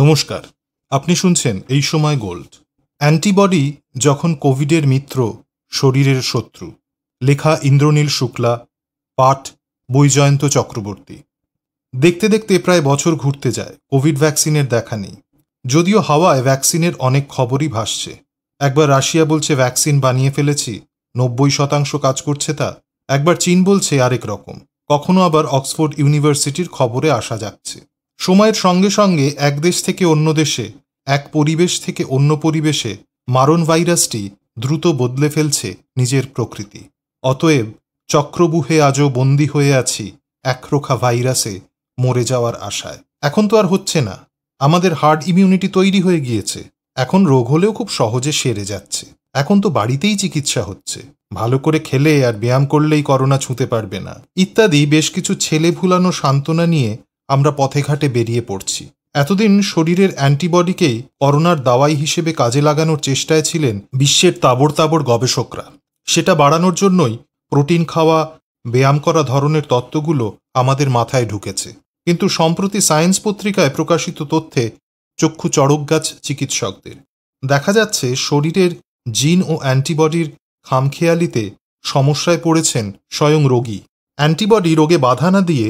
নমস্কার আপনি শুনছেন এই সময় গোল্ড অ্যান্টিবডি যখন কোভিডের মিত্র শরীরের শত্রু লেখা ইন্দ্রনীল শুক্লা পাঠ বৈজয়ন্ত চক্রবর্তী দেখতে দেখতে প্রায় বছর ঘুরতে যায় কোভিড ভ্যাকসিনের দেখা নেই যদিও হাওয়ায় ভ্যাকসিনের অনেক খবরই ভাসছে একবার রাশিয়া বলছে ভ্যাকসিন বানিয়ে ফেলেছি নব্বই শতাংশ কাজ করছে তা একবার চীন বলছে আরেক রকম কখনো আবার অক্সফোর্ড ইউনিভার্সিটির খবরে আসা যাচ্ছে সময়ের সঙ্গে সঙ্গে এক দেশ থেকে অন্য দেশে এক পরিবেশ থেকে অন্য পরিবেশে মারণ ভাইরাসটি দ্রুত বদলে ফেলছে নিজের প্রকৃতি অতএব চক্রবুহে আজও বন্দী হয়ে আছি একরোখা ভাইরাসে মরে যাওয়ার আশায় এখন তো আর হচ্ছে না আমাদের হার্ড ইমিউনিটি তৈরি হয়ে গিয়েছে এখন রোগ হলেও খুব সহজে সেরে যাচ্ছে এখন তো বাড়িতেই চিকিৎসা হচ্ছে ভালো করে খেলে আর ব্যায়াম করলেই করোনা ছুঁতে পারবে না ইত্যাদি বেশ কিছু ছেলে ভুলানো সান্ত্বনা নিয়ে আমরা পথে ঘাটে বেরিয়ে পড়ছি এতদিন শরীরের অ্যান্টিবডিকেই করোনার দাওয়াই হিসেবে কাজে লাগানোর চেষ্টায় ছিলেন বিশ্বের তাবড় তাবড় গবেষকরা সেটা বাড়ানোর জন্যই প্রোটিন খাওয়া ব্যায়াম করা ধরনের তত্ত্বগুলো আমাদের মাথায় ঢুকেছে কিন্তু সম্প্রতি সায়েন্স পত্রিকায় প্রকাশিত তথ্যে চক্ষু চড়কগাছ চিকিৎসকদের দেখা যাচ্ছে শরীরের জিন ও অ্যান্টিবডির খামখেয়ালিতে সমস্যায় পড়েছেন স্বয়ং রোগী অ্যান্টিবডি রোগে বাধা না দিয়ে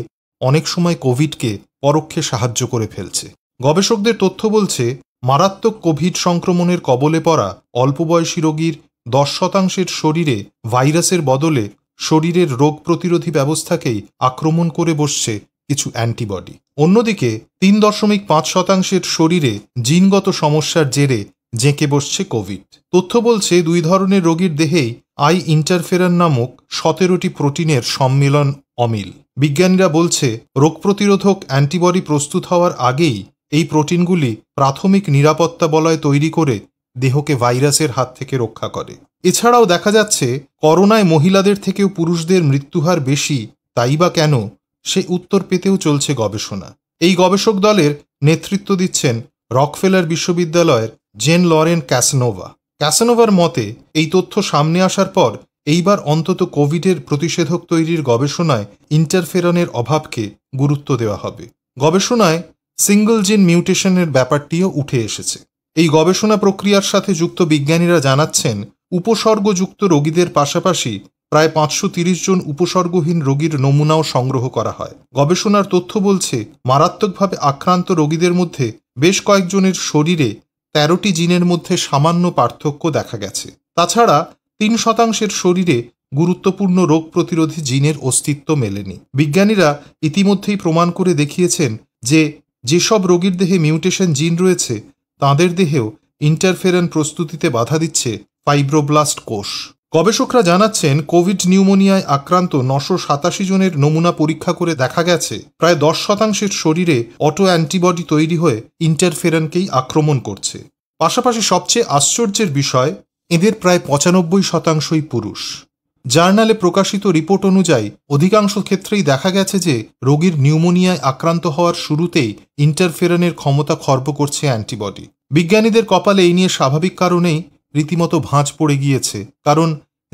অনেক সময় কোভিডকে পরোক্ষে সাহায্য করে ফেলছে গবেষকদের তথ্য বলছে মারাত্মক কোভিড সংক্রমণের কবলে পড়া অল্পবয়সী রোগীর দশ শতাংশের শরীরে ভাইরাসের বদলে শরীরের রোগ প্রতিরোধী ব্যবস্থাকেই আক্রমণ করে বসছে কিছু অ্যান্টিবডি অন্যদিকে তিন দশমিক পাঁচ শতাংশের শরীরে জিনগত সমস্যার জেরে জেঁকে বসছে কোভিড তথ্য বলছে দুই ধরনের রোগীর দেহেই আই ইন্টারফেরান নামক সতেরোটি প্রোটিনের সম্মিলন অমিল বিজ্ঞানীরা বলছে রোগ প্রতিরোধক অ্যান্টিবডি প্রস্তুত হওয়ার আগেই এই প্রোটিনগুলি প্রাথমিক নিরাপত্তা বলয় তৈরি করে দেহকে ভাইরাসের হাত থেকে রক্ষা করে এছাড়াও দেখা যাচ্ছে করোনায় মহিলাদের থেকেও পুরুষদের মৃত্যুহার বেশি তাই বা কেন সে উত্তর পেতেও চলছে গবেষণা এই গবেষক দলের নেতৃত্ব দিচ্ছেন রকফেলার বিশ্ববিদ্যালয়ের জেন লরেন ক্যাসনোভা ক্যাসনোভার মতে এই তথ্য সামনে আসার পর এইবার অন্তত কোভিডের প্রতিষেধক তৈরির গবেষণায় ইন্টারফেরনের অভাবকে গুরুত্ব দেওয়া হবে গবেষণায় সিঙ্গল জিন মিউটেশনের ব্যাপারটিও উঠে এসেছে এই গবেষণা প্রক্রিয়ার সাথে যুক্ত বিজ্ঞানীরা জানাচ্ছেন উপসর্গযুক্ত রোগীদের পাশাপাশি প্রায় পাঁচশো তিরিশ জন উপসর্গহীন রোগীর নমুনাও সংগ্রহ করা হয় গবেষণার তথ্য বলছে মারাত্মকভাবে আক্রান্ত রোগীদের মধ্যে বেশ কয়েকজনের শরীরে তেরোটি জিনের মধ্যে সামান্য পার্থক্য দেখা গেছে তাছাড়া তিন শতাংশের শরীরে গুরুত্বপূর্ণ রোগ প্রতিরোধী জিনের অস্তিত্ব মেলেনি বিজ্ঞানীরা ইতিমধ্যেই প্রমাণ করে দেখিয়েছেন যে যেসব রোগীর দেহে মিউটেশন জিন রয়েছে তাদের দেহেও ইন্টারফেরন প্রস্তুতিতে বাধা দিচ্ছে ফাইব্রোব্লাস্ট কোষ গবেষকরা জানাচ্ছেন কোভিড নিউমোনিয়ায় আক্রান্ত নশো সাতাশি জনের নমুনা পরীক্ষা করে দেখা গেছে প্রায় দশ শতাংশের শরীরে অটো অ্যান্টিবডি তৈরি হয়ে ইন্টারফেরনকেই আক্রমণ করছে পাশাপাশি সবচেয়ে আশ্চর্যের বিষয় এদের প্রায় পঁচানব্বই শতাংশই পুরুষ জার্নালে প্রকাশিত রিপোর্ট অনুযায়ী অধিকাংশ ক্ষেত্রেই দেখা গেছে যে রোগীর নিউমোনিয়ায় আক্রান্ত হওয়ার শুরুতেই ইন্টারফেরনের ক্ষমতা খর্ব করছে অ্যান্টিবডি বিজ্ঞানীদের কপালে এই নিয়ে স্বাভাবিক কারণেই রীতিমতো ভাঁজ পড়ে গিয়েছে কারণ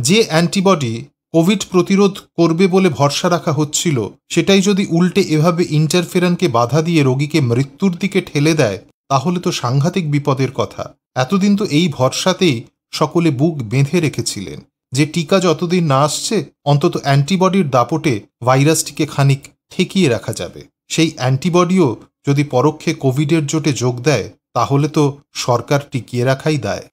যে অ্যান্টিবডি কোভিড প্রতিরোধ করবে বলে ভরসা রাখা হচ্ছিল সেটাই যদি উল্টে এভাবে ইন্টারফেরানকে বাধা দিয়ে রোগীকে মৃত্যুর দিকে ঠেলে দেয় তাহলে তো সাংঘাতিক বিপদের কথা এতদিন তো এই ভরসাতেই সকলে বুক বেঁধে রেখেছিলেন যে টিকা যতদিন না আসছে অন্তত অ্যান্টিবডির দাপটে ভাইরাসটিকে খানিক ঠেকিয়ে রাখা যাবে সেই অ্যান্টিবডিও যদি পরোক্ষে কোভিডের জোটে যোগ দেয় তাহলে তো সরকার টিকিয়ে রাখাই দায়